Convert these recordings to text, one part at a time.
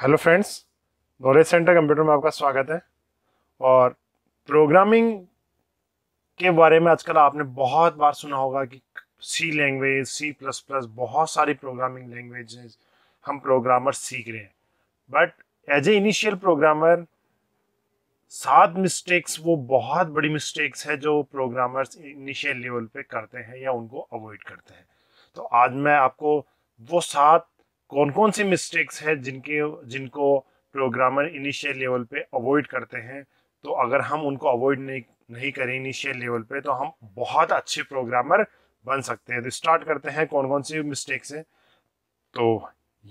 hello friends knowledge center computer में आपका स्वागत है और प्रोग्रामिंग के बारे में आजकल आपने बहुत बार सुना होगा कि C language C plus plus बहुत सारी प्रोग्रामिंग लैंग्वेजेस हम प्रोग्रामर सीख रहे हैं but as a initial programmer सात मिस्टेक्स वो बहुत बड़ी मिस्टेक्स है जो प्रोग्रामर्स इनिशियल लेवल पे करते हैं या उनको अवॉइड करते हैं तो आज मैं आपको वो सात कौन कौन सी मिस्टेक्स हैं जिनके जिनको प्रोग्रामर इनिशियल लेवल पे अवॉइड करते हैं तो अगर हम उनको अवॉइड नहीं नहीं करें इनिशियल लेवल पे तो हम बहुत अच्छे प्रोग्रामर बन सकते हैं तो स्टार्ट करते हैं कौन कौन सी मिस्टेक्स हैं तो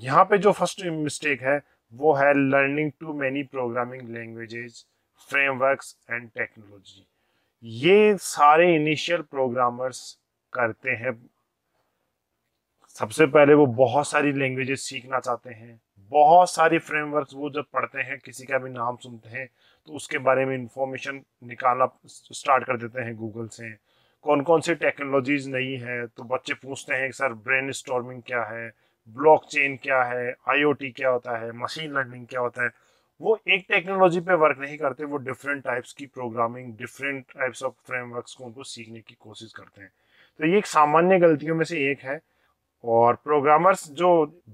यहाँ पे जो फर्स्ट मिस्टेक है वो है learning too many programming languages frameworks and technology ये सारे इनिशियल प्रोग्रामर्स करते हैं सबसे पहले वो बहुत सारी लैंग्वेजेस सीखना चाहते हैं बहुत सारी फ्रेमवर्क वो जब पढ़ते हैं किसी का भी नाम सुनते हैं तो उसके बारे में इंफॉर्मेशन निकालना स्टार्ट कर देते हैं गूगल से कौन कौन सी टेक्नोलॉजीज नहीं है तो बच्चे पूछते हैं सर ब्रेन स्टॉर्मिंग क्या है ब्लॉकचेन क्या है आईओटी क्या होता है मशीन लर्निंग क्या होता है वो एक टेक्नोलॉजी पे वर्क नहीं करते वो डिफरेंट टाइप्स की programming different types of frameworks को उनको सीखने की कोशिश करते हैं तो ये एक सामान्य गलतियों में से एक है और प्रोग्रामर्स जो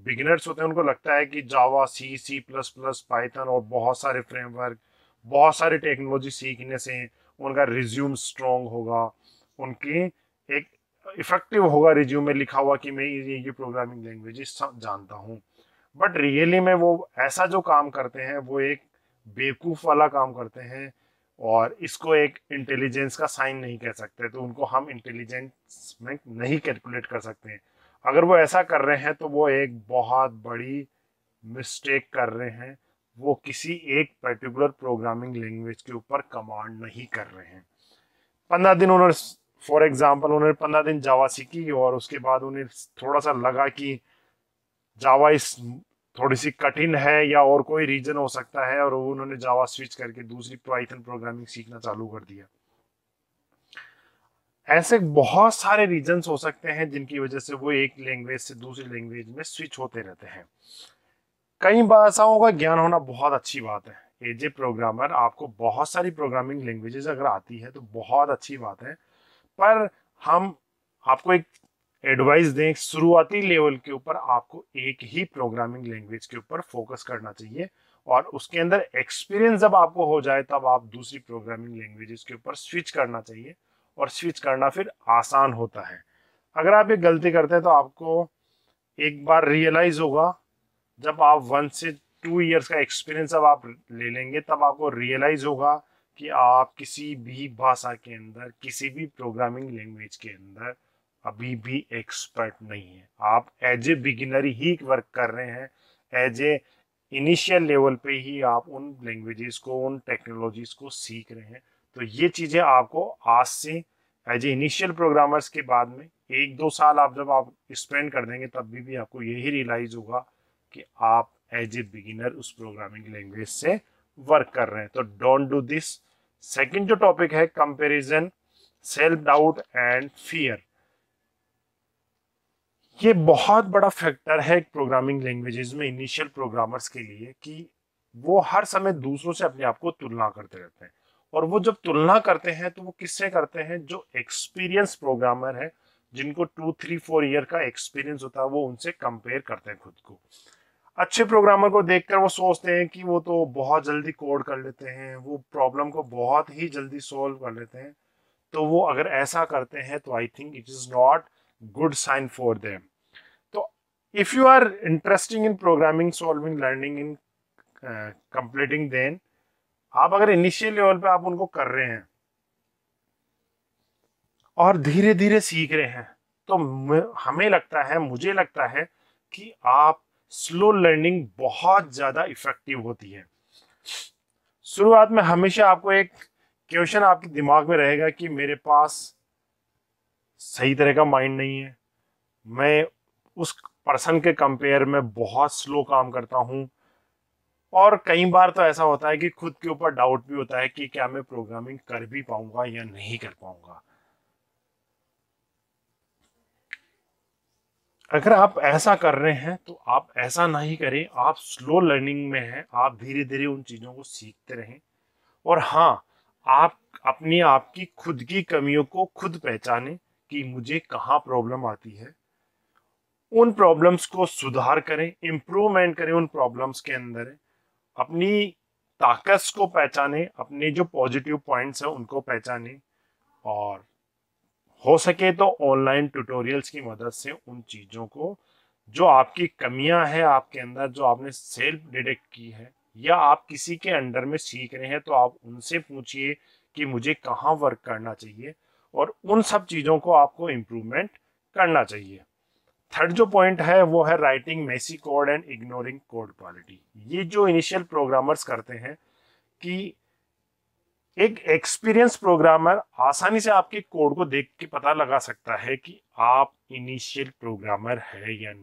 बिगिनर्स होते हैं उनको लगता है कि Java C C plus plus Python और बहुत सारे फ्रेमवर्क बहुत सारे टेक्नोलॉजी सीखने से उनका रिज्यूम स्ट्रॉन्ग होगा उनके एक इफेक्टिव होगा रिज्यूम में लिखा हुआ कि मैं ये ये प्रोग्रामिंग लैंग्वेज जानता हूँ बट रियली में वो ऐसा जो काम करते हैं वो एक बेवकूफ़ वाला काम करते हैं और इसको एक इंटेलिजेंस का साइन नहीं कह सकते तो उनको हम इंटेलिजेंस में नहीं कैलकुलेट कर सकते हैं अगर वो ऐसा कर रहे हैं तो वो एक बहुत बड़ी मिस्टेक कर रहे हैं वो किसी एक पर्टिकुलर प्रोग्रामिंग लैंग्वेज के ऊपर कमांड नहीं कर रहे हैं पंद्रह दिन उन्होंने फॉर एग्जाम्पल उन्होंने पंद्रह दिन जावा सीखी और उसके बाद उन्हें थोड़ा सा लगा कि जावा इस थोड़ी सी कठिन है या और कोई रीजन हो सकता है और उन्होंने जावा स्विच करके दूसरी पाइथन प्रोग्रामिंग सीखना चालू कर दिया ऐसे बहुत सारे रीजन हो सकते हैं जिनकी वजह से वो एक लैंग्वेज से दूसरी लैंग्वेज में स्विच होते रहते हैं कई भाषाओं का ज्ञान होना बहुत अच्छी बात है एज ए प्रोग्रामर आपको बहुत सारी प्रोग्रामिंग लैंग्वेजेस अगर आती है तो बहुत अच्छी बात है पर हम आपको एक एडवाइस दें शुरुआती लेवल के ऊपर आपको एक ही प्रोग्रामिंग लैंग्वेज के ऊपर फोकस करना चाहिए और उसके अंदर एक्सपीरियंस जब आपको हो जाए तब आप दूसरी प्रोग्रामिंग लैंग्वेजेस के ऊपर स्विच करना चाहिए और स्विच करना फिर आसान होता है अगर आप ये गलती करते हैं तो आपको एक बार रियलाइज होगा जब आप वन से टू इयर्स का एक्सपीरियंस अब आप ले लेंगे तब आपको रियलाइज होगा कि आप किसी भी भाषा के अंदर किसी भी प्रोग्रामिंग लैंग्वेज के अंदर अभी भी एक्सपर्ट नहीं है आप एज ए बिगिनर ही वर्क कर रहे हैं एज ए इनिशियल लेवल पे ही आप उन लैंग्वेजेस को उन टेक्नोलॉजीज को सीख रहे हैं तो ये चीज़ें आपको आज से एज ए इनिशियल प्रोग्रामर्स के बाद में एक दो साल आप जब आप स्पेंड कर देंगे तब भी, भी आपको यही रियलाइज होगा कि आप एज ए बिगिनर उस प्रोग्रामिंग लैंग्वेज से वर्क कर रहे हैं तो डोंट डू दिस सेकंड जो टॉपिक है comparison self doubt and fear ये बहुत बड़ा फैक्टर है प्रोग्रामिंग लैंग्वेजेस में इनिशियल प्रोग्रामर्स के लिए कि वो हर समय दूसरों से अपने आप को तुलना करते रहते हैं और वो जब तुलना करते हैं तो वो किससे करते हैं जो एक्सपीरियंस प्रोग्रामर है जिनको टू थ्री फोर ईयर का एक्सपीरियंस होता है वो उनसे कंपेयर करते हैं खुद को अच्छे प्रोग्रामर को देखकर वो सोचते हैं कि वो तो बहुत जल्दी कोड कर लेते हैं वो प्रॉब्लम को बहुत ही जल्दी सॉल्व कर लेते हैं तो वो अगर ऐसा करते हैं तो I think it is not good sign for them तो if you are interesting in programming solving learning in completing then आप अगर इनिशियल लेवल पे आप उनको कर रहे हैं और धीरे धीरे सीख रहे हैं तो हमें लगता है मुझे लगता है कि आप स्लो लर्निंग बहुत ज़्यादा इफेक्टिव होती है शुरुआत में हमेशा आपको एक क्वेश्चन आपके दिमाग में रहेगा कि मेरे पास सही तरह का माइंड नहीं है मैं उस पर्सन के कंपेयर में बहुत स्लो काम करता हूं और कई बार तो ऐसा होता है कि खुद के ऊपर डाउट भी होता है कि क्या मैं प्रोग्रामिंग कर भी पाऊंगा या नहीं कर पाऊंगा अगर आप ऐसा कर रहे हैं तो आप ऐसा नहीं करें आप स्लो लर्निंग में हैं आप धीरे धीरे उन चीज़ों को सीखते रहें और हाँ आप अपने आप की खुद की कमियों को खुद पहचानें कि मुझे कहाँ प्रॉब्लम आती है उन प्रॉब्लम्स को सुधार करें इम्प्रूवमेंट करें उन प्रॉब्लम्स के अंदर अपनी ताकत को पहचाने अपने जो पॉजिटिव पॉइंट्स हैं उनको पहचाने और हो सके तो ऑनलाइन ट्यूटोरियल्स की मदद से उन चीज़ों को जो आपकी कमियां हैं आपके अंदर जो आपने सेल्फ डिटेक्ट की है या आप किसी के अंडर में सीख रहे हैं तो आप उनसे पूछिए कि मुझे कहाँ वर्क करना चाहिए और उन सब चीज़ों को आपको इम्प्रूवमेंट करना चाहिए थर्ड जो पॉइंट है वो है writing messy code and ignoring code quality ये जो इनिशियल प्रोग्रामर्स करते हैं कि एक एक्सपीरियंस प्रोग्रामर आसानी से आपके कोड को देख के पता लगा सकता है कि आप इनिशियल प्रोग्रामर है या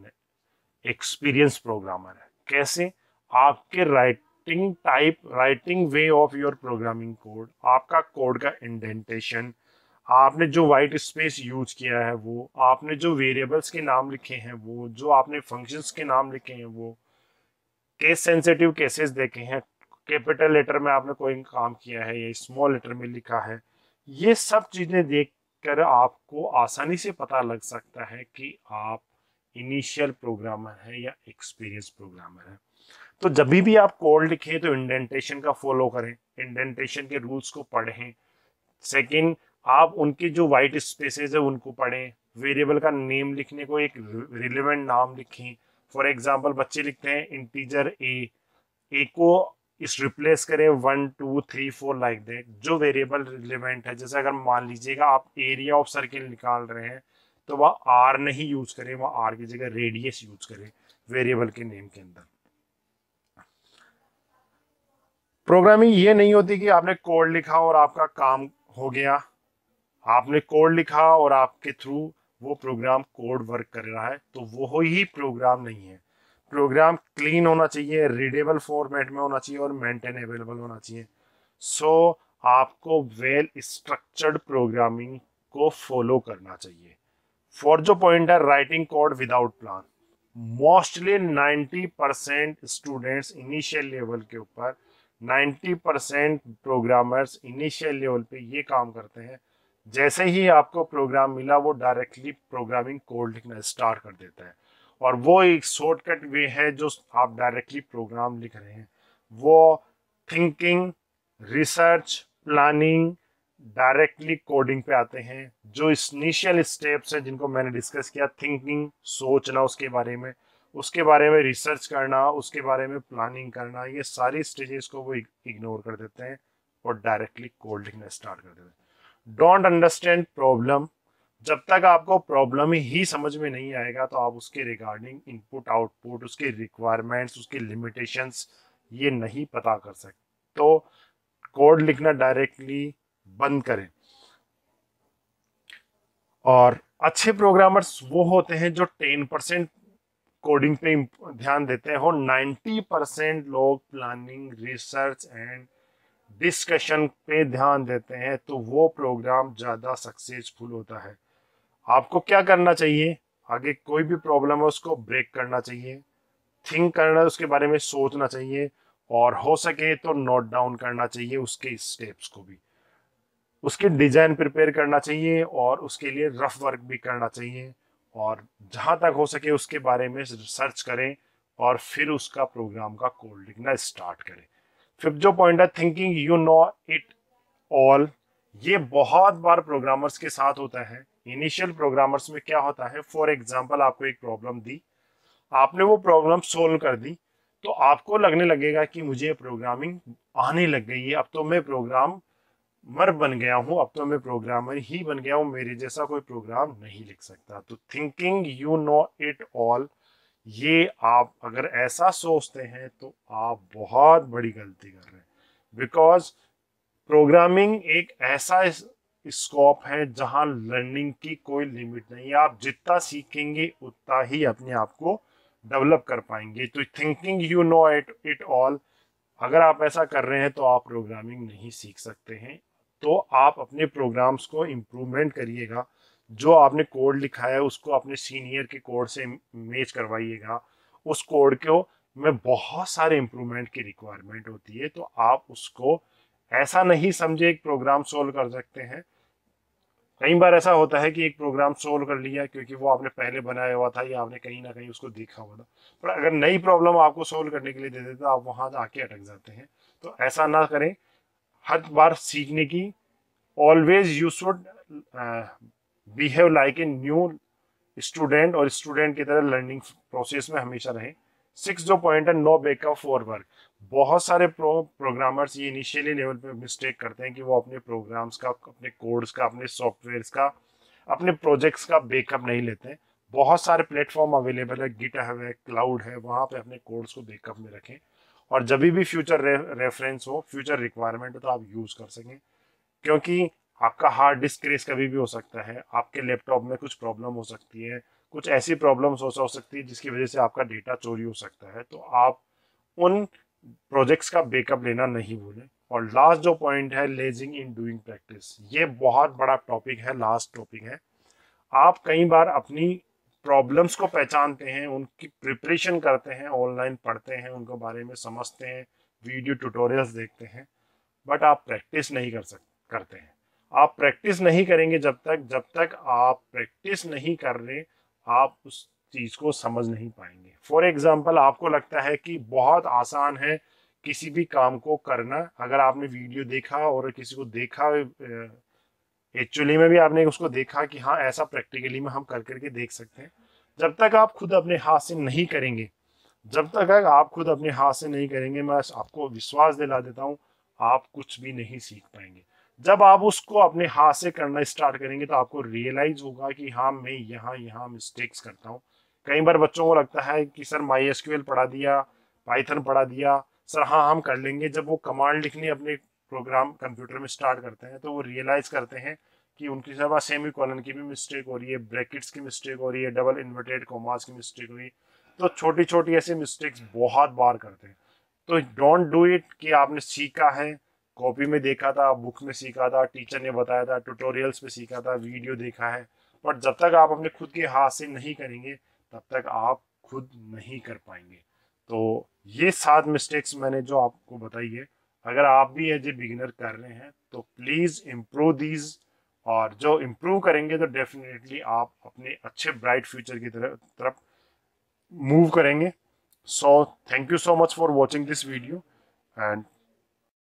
एक्सपीरियंस प्रोग्रामर है कैसे आपके writing type writing way of your programming code आपका कोड का इंडेंटेशन आपने जो वाइट स्पेस यूज किया है वो आपने जो वेरिएबल्स के नाम लिखे हैं वो जो आपने फंक्शंस के नाम लिखे हैं वो केस सेंसिटिव केसेस देखे हैं कैपिटल लेटर में आपने कोई काम किया है या स्मॉल लेटर में लिखा है ये सब चीज़ें देख कर आपको आसानी से पता लग सकता है कि आप इनिशियल प्रोग्रामर हैं या एक्सपीरियंस प्रोग्रामर हैं तो जब भी आप कोड लिखें तो इंडेंटेशन का फॉलो करें इंडेंटेशन के रूल्स को पढ़ें सेकंड आप उनके जो वाइट स्पेसेस है उनको पढ़ें वेरिएबल का नेम लिखने को एक रिलेवेंट नाम लिखें फॉर एग्जाम्पल बच्चे लिखते हैं इंटीजर ए ए को इस रिप्लेस करें one two three four like that जो वेरिएबल रिलेवेंट है जैसे अगर मान लीजिएगा आप एरिया ऑफ सर्किल निकाल रहे हैं तो वह आर नहीं यूज करें वह आर की जगह रेडियस यूज करें वेरिएबल के नेम के अंदर प्रोग्रामिंग ये नहीं होती कि आपने कोड लिखा और आपका काम हो गया आपने कोड लिखा और आपके थ्रू वो प्रोग्राम कोड वर्क कर रहा है तो वो ही प्रोग्राम नहीं है प्रोग्राम क्लीन होना चाहिए रीडेबल फॉर्मेट में होना चाहिए और मेंटेन अवेलेबल होना चाहिए सो so, आपको वेल स्ट्रक्चर्ड प्रोग्रामिंग को फॉलो करना चाहिए फॉर जो पॉइंट है writing code without plan mostly 90 percent students initial level के ऊपर 90 परसेंट प्रोग्रामर्स इनिशियल लेवल पे ये काम करते हैं जैसे ही आपको प्रोग्राम मिला वो डायरेक्टली प्रोग्रामिंग कोड लिखना स्टार्ट कर देता है और वो एक शॉर्टकट वे है जो आप डायरेक्टली प्रोग्राम लिख रहे हैं वो thinking research planning directly coding पे आते हैं जो इनिशियल स्टेप्स हैं जिनको मैंने डिस्कस किया थिंकिंग सोचना उसके बारे में उसके बारे में रिसर्च करना उसके बारे में प्लानिंग करना ये सारी स्टेजेस को वो इग्नोर कर देते हैं और डायरेक्टली कोड लिखना स्टार्ट कर देते हैं डोंट अंडरस्टैंड प्रॉब्लम जब तक आपको प्रॉब्लम ही समझ में नहीं आएगा तो आप उसके रिगार्डिंग इनपुट आउटपुट उसके रिक्वायरमेंट्स उसके लिमिटेशंस ये नहीं पता कर सकते तो कोड लिखना डायरेक्टली बंद करें और अच्छे प्रोग्रामर्स वो होते हैं जो टेन परसेंट कोडिंग पे ध्यान देते हैं और नाइन्टी परसेंट लोग प्लानिंग रिसर्च एंड डिस्कशन पे ध्यान देते हैं तो वो प्रोग्राम ज़्यादा सक्सेसफुल होता है आपको क्या करना चाहिए आगे कोई भी प्रॉब्लम है उसको ब्रेक करना चाहिए थिंक करना उसके बारे में सोचना चाहिए और हो सके तो नोट डाउन करना चाहिए उसके स्टेप्स को भी उसके डिजाइन प्रिपेयर करना चाहिए और उसके लिए रफ वर्क भी करना चाहिए और जहाँ तक हो सके उसके बारे में सर्च करें और फिर उसका प्रोग्राम का कोड लिखना स्टार्ट करें फिफ्थ जो पॉइंट है thinking you know it all ये बहुत बार प्रोग्रामर्स के साथ होता है इनिशियल प्रोग्रामर्स में क्या होता है फॉर एग्जाम्पल आपको एक प्रॉब्लम दी आपने वो प्रॉब्लम सोल्व कर दी तो आपको लगने लगेगा कि मुझे प्रोग्रामिंग आने लग गई है अब तो मैं प्रोग्राम मर बन गया हूँ अब तो मैं प्रोग्रामर ही बन गया हूँ मेरे जैसा कोई प्रोग्राम नहीं लिख सकता तो thinking you know it all ये आप अगर ऐसा सोचते हैं तो आप बहुत बड़ी गलती कर रहे हैं बिकॉज प्रोग्रामिंग एक ऐसा स्कोप है जहां लर्निंग की कोई लिमिट नहीं है आप जितना सीखेंगे उतना ही अपने आप को डेवलप कर पाएंगे तो thinking you know it it all अगर आप ऐसा कर रहे हैं तो आप प्रोग्रामिंग नहीं सीख सकते हैं तो आप अपने प्रोग्राम्स को इम्प्रूवमेंट करिएगा जो आपने कोड लिखा है उसको अपने सीनियर के कोड से मैच करवाइएगा उस कोड को में बहुत सारे इम्प्रूवमेंट की रिक्वायरमेंट होती है तो आप उसको ऐसा नहीं समझे एक प्रोग्राम सोल्व कर सकते हैं कई बार ऐसा होता है कि एक प्रोग्राम सोल्व कर लिया क्योंकि वो आपने पहले बनाया हुआ था या आपने कहीं ना कहीं उसको देखा हुआ था पर अगर नई प्रॉब्लम आपको सोल्व करने के लिए दे देते तो आप वहाँ आके अटक जाते हैं तो ऐसा ना करें हर बार सीखने की always you should behave like a new student और स्टूडेंट की तरह लर्निंग प्रोसेस में हमेशा रहें सिक्स जो पॉइंट है नो बेकअप फॉर वर्क बहुत सारे प्रो प्रोग्रामर्स ये इनिशियली लेवल पे मिस्टेक करते हैं कि वो अपने प्रोग्राम्स का अपने कोड्स का अपने सॉफ्टवेयर का अपने प्रोजेक्ट्स का बेकअप नहीं लेते हैं बहुत सारे प्लेटफॉर्म अवेलेबल है गिट है क्लाउड है वहाँ पे अपने कोड्स को बेकअप में रखें और जब भी फ्यूचर रेफरेंस हो फ्यूचर रिक्वायरमेंट हो तो आप यूज़ कर सकें क्योंकि आपका हार्ड डिस्क क्रेस कभी भी हो सकता है आपके लैपटॉप में कुछ प्रॉब्लम हो सकती है कुछ ऐसी प्रॉब्लम्स हो सकती है जिसकी वजह से आपका डेटा चोरी हो सकता है तो आप उन प्रोजेक्ट्स का बैकअप लेना नहीं भूलें और लास्ट जो पॉइंट है लेजिंग इन डूइंग प्रैक्टिस ये बहुत बड़ा टॉपिक है लास्ट टॉपिक है आप कई बार अपनी प्रॉब्लम्स को पहचानते हैं उनकी प्रिपरेशन करते हैं ऑनलाइन पढ़ते हैं उनको बारे में समझते हैं वीडियो ट्यूटोरियल्स देखते हैं बट आप प्रैक्टिस नहीं कर सक करते हैं आप प्रैक्टिस नहीं करेंगे जब तक जब तक आप प्रैक्टिस नहीं कर रहे आप उस चीज़ को समझ नहीं पाएंगे फॉर एग्जाम्पल आपको लगता है कि बहुत आसान है किसी भी काम को करना अगर आपने वीडियो देखा और किसी को देखा एक्चुअली में भी आपने उसको देखा कि हाँ ऐसा प्रैक्टिकली में हम कर करके देख सकते हैं जब तक आप खुद अपने हाथ से नहीं करेंगे जब तक आप खुद अपने हाथ से नहीं करेंगे मैं आपको विश्वास दिला देता हूँ आप कुछ भी नहीं सीख पाएंगे जब आप उसको अपने हाथ से करना स्टार्ट करेंगे तो आपको रियलाइज होगा कि हाँ मैं यहाँ यहाँ मिस्टेक्स करता हूँ कई बार बच्चों को लगता है कि सर माई एस पढ़ा दिया पाइथन पढ़ा दिया सर हाँ हम कर लेंगे जब वो कमांड लिखनी अपने प्रोग्राम कंप्यूटर में स्टार्ट करते हैं तो वो रियलाइज करते हैं कि उनकी सब सेमी कॉलन की भी मिस्टेक हो रही है ब्रैकेट्स की मिस्टेक हो रही है डबल इन्वर्टेड कॉमास की मिस्टेक हो रही है तो छोटी छोटी ऐसी मिस्टेक्स बहुत बार करते हैं तो डोंट डू इट कि आपने सीखा है कॉपी में देखा था बुक में सीखा था टीचर ने बताया था ट्यूटोरियल्स में सीखा था वीडियो देखा है बट जब तक आप अपने खुद के हाथ से नहीं करेंगे तब तक आप खुद नहीं कर पाएंगे तो ये सात मिस्टेक्स मैंने जो आपको बताई है अगर आप भी एज ए बिगिनर कर रहे हैं तो प्लीज़ इम्प्रूव दीज और जो इम्प्रूव करेंगे तो डेफिनेटली आप अपने अच्छे ब्राइट फ्यूचर की तरफ तरफ मूव करेंगे so thank you so much for watching this video and